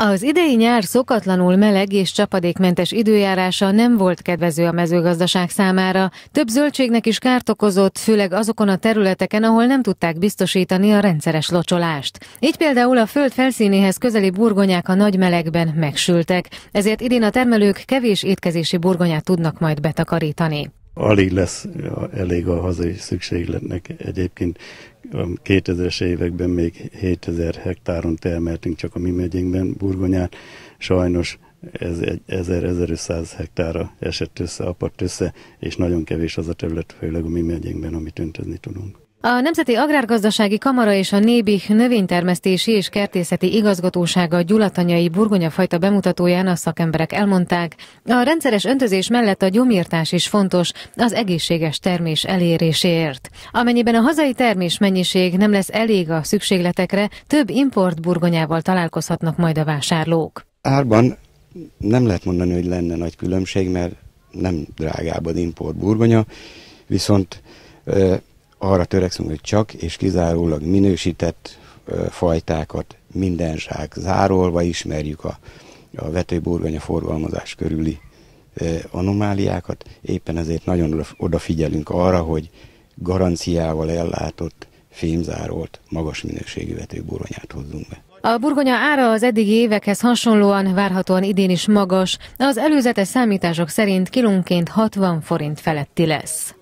Az idei nyár szokatlanul meleg és csapadékmentes időjárása nem volt kedvező a mezőgazdaság számára. Több zöldségnek is kárt okozott, főleg azokon a területeken, ahol nem tudták biztosítani a rendszeres locsolást. Így például a föld felszínéhez közeli burgonyák a nagy melegben megsültek, ezért idén a termelők kevés étkezési burgonyát tudnak majd betakarítani alig lesz elég a hazai szükségletnek. Egyébként 2000-es években még 7000 hektáron termeltünk csak a mi megyénkben burgonyát, sajnos ez egy 1000-1500 hektára esett össze, apadt össze, és nagyon kevés az a terület, főleg a mi megyénkben, amit öntözni tudunk. A Nemzeti Agrárgazdasági Kamara és a Nébih Növénytermesztési és Kertészeti Igazgatósága gyulatanyai burgonyafajta bemutatóján a szakemberek elmondták, a rendszeres öntözés mellett a gyomírtás is fontos az egészséges termés eléréséért. Amennyiben a hazai termés mennyiség nem lesz elég a szükségletekre, több import burgonyával találkozhatnak majd a vásárlók. Árban nem lehet mondani, hogy lenne nagy különbség, mert nem drágább az import burgonya, viszont arra törekszünk, hogy csak és kizárólag minősített fajtákat minden zsák zárolva ismerjük a, a vetőburgonya forgalmazás körüli anomáliákat. Éppen ezért nagyon odafigyelünk arra, hogy garanciával ellátott, fémzárolt, magas minőségű vetőburgonyát hozzunk be. A burgonya ára az eddigi évekhez hasonlóan várhatóan idén is magas, az előzetes számítások szerint kilónként 60 forint feletti lesz.